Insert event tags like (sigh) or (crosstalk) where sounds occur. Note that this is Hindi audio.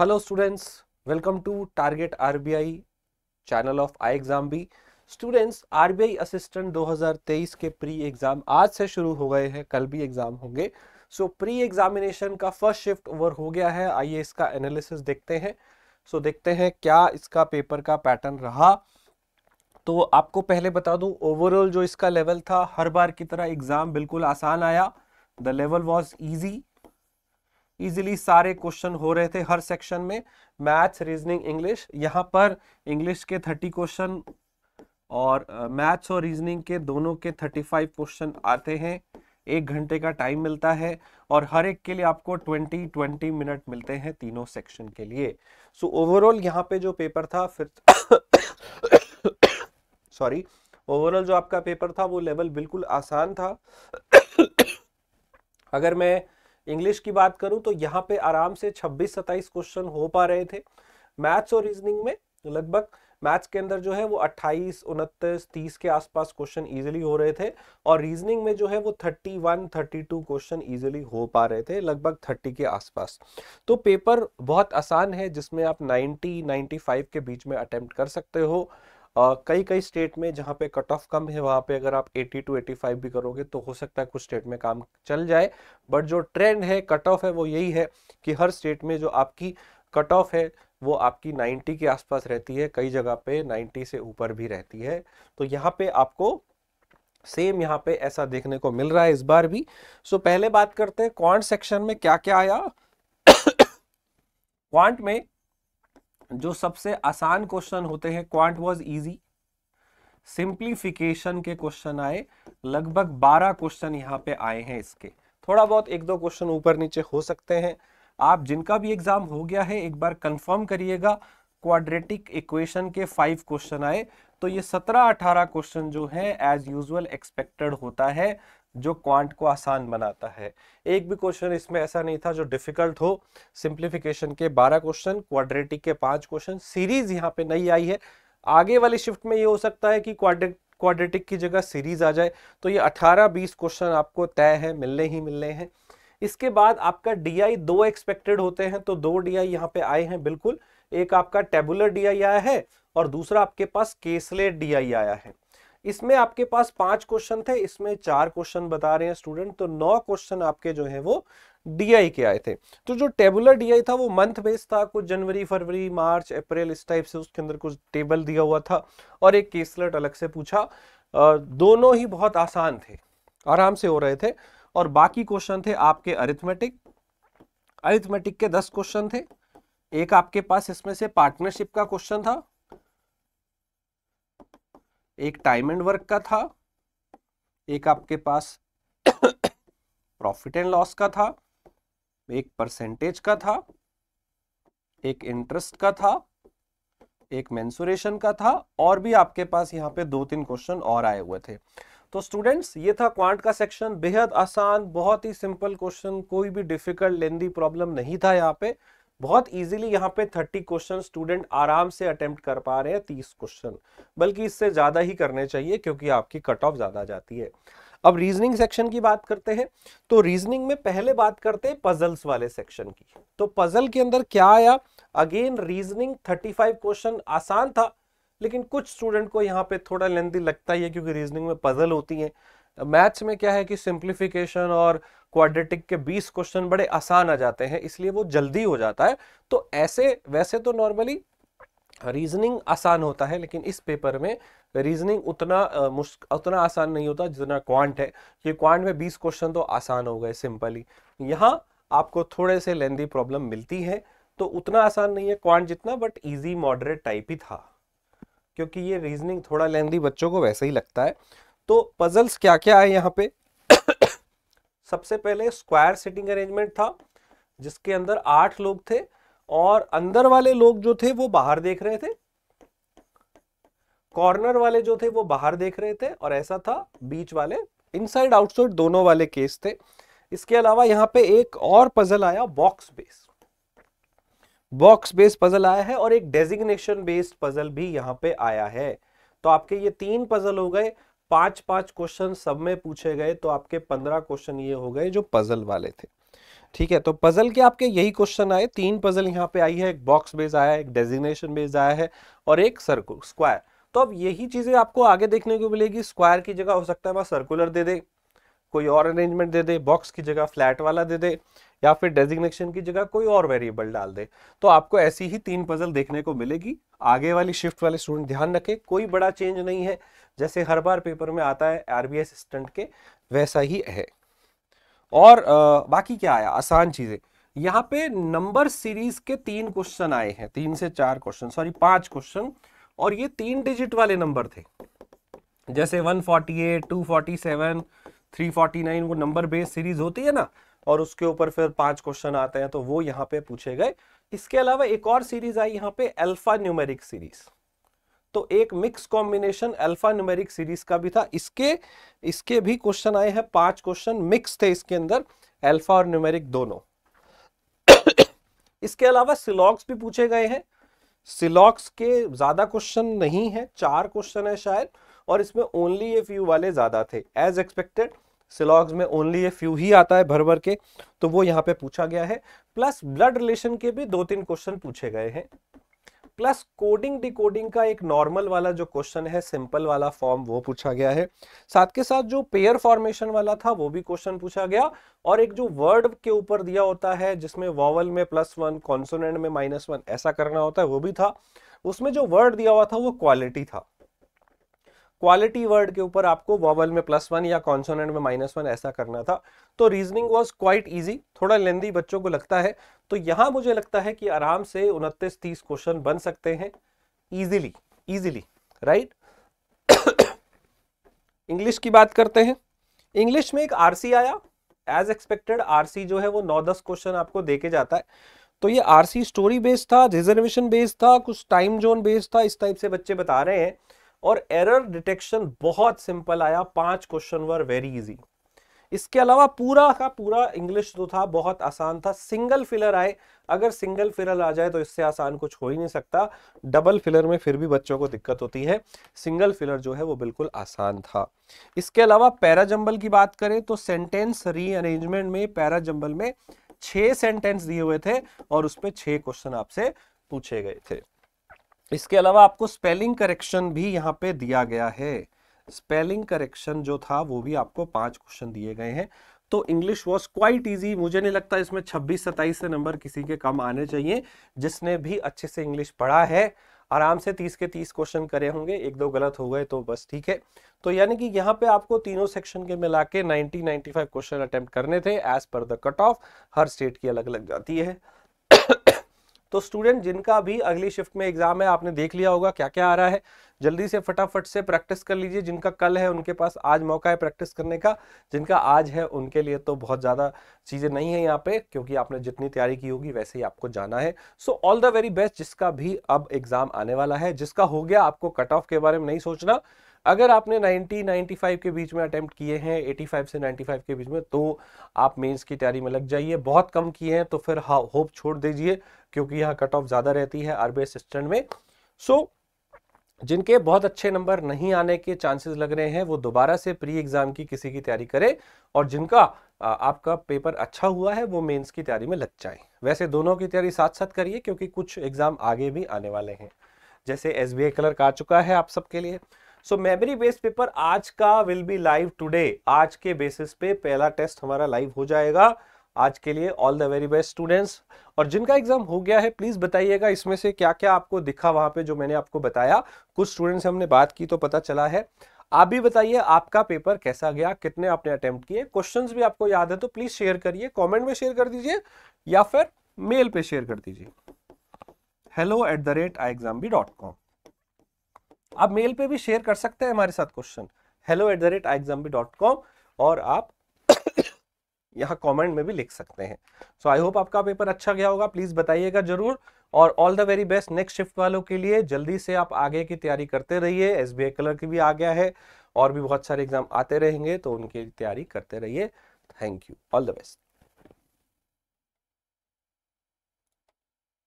hello students welcome to target RBI channel of I exam भी स्टूडेंट्स आरबीआई असिस्टेंट 2023 के प्री एग्जाम आज से शुरू हो गए हैं कल भी एग्जाम होंगे सो प्री एग्जामिनेशन का फर्स्ट शिफ्ट ओवर हो गया है आइए इसका एनालिसिस देखते हैं सो so, देखते हैं क्या इसका पेपर का पैटर्न रहा तो आपको पहले बता दूं ओवरऑल जो इसका लेवल था हर बार की तरह एग्जाम बिल्कुल आसान आया the level was easy easily सारे क्वेश्चन हो रहे थे हर सेक्शन में मैथ्स रीजनिंग इंग्लिश यहाँ पर इंग्लिश के थर्टी क्वेश्चन और मैथ्स और रीजनिंग के दोनों के थर्टी फाइव क्वेश्चन आते हैं एक घंटे का टाइम मिलता है और हर एक के लिए आपको ट्वेंटी ट्वेंटी मिनट मिलते हैं तीनों सेक्शन के लिए सो ओवरऑल यहाँ पे जो पेपर था फिर सॉरी (coughs) ओवरऑल जो आपका पेपर था वो लेवल बिल्कुल आसान था (coughs) अगर मैं इंग्लिश की बात करूं तो यहाँ पे आराम से 26-27 क्वेश्चन हो पा रहे थे मैथ्स और रीजनिंग में तो लगभग मैथ्स के अंदर जो है वो 28, उनतीस 30 के आसपास क्वेश्चन इजीली हो रहे थे और रीजनिंग में जो है वो 31, 32 क्वेश्चन इजीली हो पा रहे थे लगभग 30 के आसपास तो पेपर बहुत आसान है जिसमें आप 90, 95 के बीच में अटेम्प्ट कर सकते हो कई कई स्टेट में जहाँ पे कट ऑफ कम है वहाँ पे अगर आप 80 टू 85 भी करोगे तो हो सकता है कुछ स्टेट में काम चल जाए बट जो ट्रेंड है कट ऑफ है वो यही है कि हर स्टेट में जो आपकी कट ऑफ है वो आपकी 90 के आसपास रहती है कई जगह पे 90 से ऊपर भी रहती है तो यहाँ पे आपको सेम यहाँ पे ऐसा देखने को मिल रहा है इस बार भी सो पहले बात करते हैं क्वांट सेक्शन में क्या क्या आया (coughs) क्वांट में जो सबसे आसान क्वेश्चन होते हैं क्वांट वाज इजी सिंप्लीफिकेशन के क्वेश्चन आए लगभग बारह क्वेश्चन यहाँ पे आए हैं इसके थोड़ा बहुत एक दो क्वेश्चन ऊपर नीचे हो सकते हैं आप जिनका भी एग्जाम हो गया है एक बार कंफर्म करिएगा क्वाड्रेटिक इक्वेशन के फाइव क्वेश्चन आए तो ये सत्रह अठारह क्वेश्चन जो है एज यूजल एक्सपेक्टेड होता है जो क्वांट को आसान बनाता है एक भी क्वेश्चन इसमें ऐसा नहीं था जो डिफिकल्ट हो सिंप्लीफिकेशन के 12 क्वेश्चन क्वाड्रेटिक के पांच क्वेश्चन सीरीज यहाँ पे नहीं आई है आगे वाली शिफ्ट में ये हो सकता है कि क्वाड्रेट क्वाड्रेटिक की जगह सीरीज आ जाए तो ये 18-20 क्वेश्चन आपको तय है मिलने ही मिलने हैं इसके बाद आपका डी दो एक्सपेक्टेड होते हैं तो दो डी यहाँ पे आए हैं बिल्कुल एक आपका टेबुलर डी आया है और दूसरा आपके पास केसलेट डी आया है इसमें आपके पास पांच क्वेश्चन थे इसमें चार क्वेश्चन बता रहे हैं स्टूडेंट तो नौ क्वेश्चन आपके जो है वो डीआई के आए थे तो जो टेबुलर डीआई था वो मंथ बेस्ड था कुछ जनवरी फरवरी मार्च अप्रैल इस टाइप से उसके अंदर कुछ टेबल दिया हुआ था और एक केसलेट अलग से पूछा दोनों ही बहुत आसान थे आराम से हो रहे थे और बाकी क्वेश्चन थे आपके अरिथमेटिक अरिथमेटिक के दस क्वेश्चन थे एक आपके पास इसमें से पार्टनरशिप का क्वेश्चन था एक टाइम एंड वर्क का था एक आपके पास प्रॉफिट एंड लॉस का था एक परसेंटेज का था एक इंटरेस्ट का था एक मेंसुरेशन का था और भी आपके पास यहाँ पे दो तीन क्वेश्चन और आए हुए थे तो स्टूडेंट्स ये था क्वांट का सेक्शन बेहद आसान बहुत ही सिंपल क्वेश्चन कोई भी डिफिकल्ट लेंदी प्रॉब्लम नहीं था यहाँ पे बहुत इजीली यहाँ पे 30 क्वेश्चन स्टूडेंट आराम से अटेम्प्ट कर पा रहे हैं 30 क्वेश्चन बल्कि इससे ज़्यादा ही करने चाहिए क्योंकि आपकी कट ऑफ ज़्यादा जाती है अब रीजनिंग सेक्शन की बात करते हैं तो रीजनिंग में पहले बात करते हैं पजल्स वाले सेक्शन की तो पजल के अंदर क्या आया अगेन रीजनिंग 35 क्वेश्चन आसान था लेकिन कुछ स्टूडेंट को यहाँ पे थोड़ा लेंदी लगता ही है क्योंकि रीजनिंग में पजल होती है मैथ्स में क्या है कि सिंप्लीफिकेशन और क्वाड्रेटिक के 20 क्वेश्चन बड़े आसान आ जाते हैं इसलिए वो जल्दी हो जाता है तो ऐसे वैसे तो नॉर्मली रीजनिंग आसान होता है लेकिन इस पेपर में रीजनिंग उतना मुश्क उतना आसान नहीं होता जितना क्वांट है ये क्वांट में 20 क्वेश्चन तो आसान हो गए सिंपली यहाँ आपको थोड़े से लेंदी प्रॉब्लम मिलती है तो उतना आसान नहीं है क्वांट जितना बट इजी मॉडरेट टाइप ही था क्योंकि ये रीजनिंग थोड़ा लेंदी बच्चों को वैसे ही लगता है तो पजल्स क्या क्या है यहाँ पे (coughs) सबसे पहले स्क्वायर सिटिंग अरेंजमेंट था जिसके अंदर आठ लोग थे और अंदर वाले लोग जो थे वो बाहर देख रहे थे कॉर्नर वाले जो थे वो बाहर देख रहे थे और ऐसा था बीच वाले इनसाइड आउटसाइड दोनों वाले केस थे इसके अलावा यहाँ पे एक और पजल आया box base box base puzzle आया है और एक डेजिग्नेशन बेस्ड पजल भी यहाँ पे आया है तो आपके ये तीन पजल हो गए पांच पांच क्वेश्चन सब में पूछे गए तो आपके पंद्रह क्वेश्चन ये हो गए जो पजल वाले थे ठीक है तो पजल के आपके यही क्वेश्चन आए तीन पजल यहाँ पे आई है एक बॉक्स बेस आया है एक डेजिग्नेशन बेस आया है और एक सर्कुल स्क्वायर तो अब यही चीजें आपको आगे देखने को मिलेगी स्क्वायर की जगह हो सकता है वहां सर्कुलर दे दे कोई और अरेंजमेंट दे दे बॉक्स की जगह फ्लैट वाला दे दे या फिर डेजिग्नेशन की जगह कोई और वेरिएबल डाल दे तो आपको ऐसी ही तीन पजल देखने को मिलेगी आगे वाली शिफ्ट वाले स्टूडेंट ध्यान रखें कोई बड़ा चेंज नहीं है जैसे हर बार पेपर में आता है आरबीआई असिस्टेंट के वैसा ही है और आ, बाकी क्या आया आसान चीजें यहाँ पे नंबर सीरीज के तीन क्वेश्चन आए हैं तीन से चार क्वेश्चन सॉरी पांच क्वेश्चन और ये तीन डिजिट वाले नंबर थे जैसे 148, 247, 349 वो नंबर बेस सीरीज होती है ना और उसके ऊपर फिर पांच क्वेश्चन आते हैं तो वो यहाँ पे पूछे गए इसके अलावा एक और सीरीज आई यहाँ पे अल्फा न्यूमेरिक सीरीज तो एक mix combination alphanumeric series का भी था इसके इसके भी क्वेश्चन आए हैं पांच क्वेश्चन मिक्स थे इसके अंदर अल्फा और न्यूमेरिक दोनों (coughs) इसके अलावा सिलॉक्स भी पूछे गए हैं सिलॉक्स के ज्यादा क्वेश्चन नहीं है चार क्वेश्चन है शायद और इसमें ओनली ए फ्यू वाले ज्यादा थे एज एक्सपेक्टेड सिलॉग्स में ओनली ए फ्यू ही आता है भर भर के तो वो यहाँ पे पूछा गया है प्लस ब्लड रिलेशन के भी दो तीन क्वेश्चन पूछे गए हैं प्लस कोडिंग डिकोडिंग का एक नॉर्मल वाला जो क्वेश्चन है सिंपल वाला फॉर्म वो पूछा गया है साथ के साथ जो पेयर फॉर्मेशन वाला था वो भी क्वेश्चन पूछा गया और एक जो वर्ड के ऊपर दिया होता है जिसमें वॉवल में प्लस वन कॉन्सोनेंट में माइनस वन ऐसा करना होता है वो भी था उसमें जो वर्ड दिया हुआ था वो क्वालिटी था क्वालिटी वर्ड के ऊपर आपको वॉवल में प्लस वन या कॉन्सोनेंट में माइनस वन ऐसा करना था तो रीजनिंग वॉज क्वाइट ईजी थोड़ा लेंदी बच्चों को लगता है तो यहां मुझे लगता है कि आराम से उनतीस तीस क्वेश्चन बन सकते हैं ईजिली ईजिली राइट इंग्लिश की बात करते हैं इंग्लिश में एक आरसी आया एज एक्सपेक्टेड आरसी जो है वो नौ दस क्वेश्चन आपको देके जाता है तो ये आरसी स्टोरी बेस्ड था रिजर्वेशन बेस्ड था कुछ टाइम जोन बेस्ड था इस टाइप से बच्चे बता रहे हैं और एरर डिटेक्शन बहुत सिंपल आया पांच क्वेश्चन वर वेरी इजी इसके अलावा पूरा का पूरा इंग्लिश जो था बहुत आसान था सिंगल फिलर आए अगर सिंगल फिलर आ जाए तो इससे आसान कुछ हो ही नहीं सकता डबल फिलर में फिर भी बच्चों को दिक्कत होती है सिंगल फिलर जो है वो बिल्कुल आसान था इसके अलावा पैराजंबल की बात करें तो सेंटेंस रीअरेंजमेंट में पैराजंबल में छह सेंटेंस दिए हुए थे और उसमें छह क्वेश्चन आपसे पूछे गए थे इसके अलावा आपको स्पेलिंग करेक्शन भी यहाँ पे दिया गया है स्पेलिंग करेक्शन जो था वो भी आपको पांच क्वेश्चन दिए गए हैं तो इंग्लिश वॉज क्वाइट ईजी मुझे नहीं लगता इसमें छब्बीस सताइस से नंबर किसी के कम आने चाहिए जिसने भी अच्छे से इंग्लिश पढ़ा है आराम से तीस के तीस क्वेश्चन करे होंगे एक दो गलत हो गए तो बस ठीक है तो यानी कि यहाँ पे आपको तीनों सेक्शन के मिला के नाइनटी फाइव क्वेश्चन अटेम्प्ट करने थे as per the cut off हर स्टेट की अलग अलग जाती है तो स्टूडेंट जिनका भी अगली शिफ्ट में एग्जाम है आपने देख लिया होगा क्या क्या आ रहा है जल्दी से फटाफट से प्रैक्टिस कर लीजिए जिनका कल है उनके पास आज मौका है प्रैक्टिस करने का जिनका आज है उनके लिए तो बहुत ज़्यादा चीज़ें नहीं है यहाँ पे क्योंकि आपने जितनी तैयारी की होगी वैसे ही आपको जाना है so all the very best जिसका भी अब एग्जाम आने वाला है जिसका हो गया आपको कट ऑफ के बारे में नहीं सोचना अगर आपने 90 95 के बीच में अटेम्प्ट किए हैं 85 से 95 के बीच में तो आप मेंस की तैयारी में लग जाइए बहुत कम किए हैं तो फिर होप छोड़ दीजिए क्योंकि यहाँ कट ऑफ ज़्यादा रहती है आरबी असिस्टेंट में सो so, जिनके बहुत अच्छे नंबर नहीं आने के चांसेस लग रहे हैं वो दोबारा से प्री एग्ज़ाम की किसी की तैयारी करें और जिनका आपका पेपर अच्छा हुआ है वो मेंस की तैयारी में लग जाए वैसे दोनों की तैयारी साथ साथ करिए क्योंकि कुछ एग्ज़ाम आगे भी आने वाले हैं जैसे एस क्लर्क आ चुका है आप सबके लिए सो मेमोरी बेस्ड पेपर आज का विल बी लाइव टुडे आज के बेसिस पे पहला टेस्ट हमारा लाइव हो जाएगा आज के लिए all the very best students और जिनका एग्जाम हो गया है प्लीज बताइएगा इसमें से क्या क्या आपको दिखा वहां पे जो मैंने आपको बताया कुछ स्टूडेंट्स हमने बात की तो पता चला है आप भी बताइए आपका पेपर कैसा गया कितने आपने अटेम्प्ट किए क्वेश्चंस भी आपको याद है तो प्लीज शेयर करिए कमेंट में शेयर कर दीजिए या फिर मेल पे शेयर कर दीजिए hello at the rate I exam B dot com आप मेल पे भी शेयर कर सकते हैं हमारे साथ question hello at the rate I exam dot com और आप (coughs) यहाँ कमेंट में भी लिख सकते हैं सो आई होप आपका पेपर अच्छा गया होगा प्लीज़ बताइएगा जरूर और all the very best next shift वालों के लिए जल्दी से आप आगे की तैयारी करते रहिए एस बी आई कलर की भी आ गया है और भी बहुत सारे एग्जाम आते रहेंगे तो उनकी तैयारी करते रहिए thank you all the best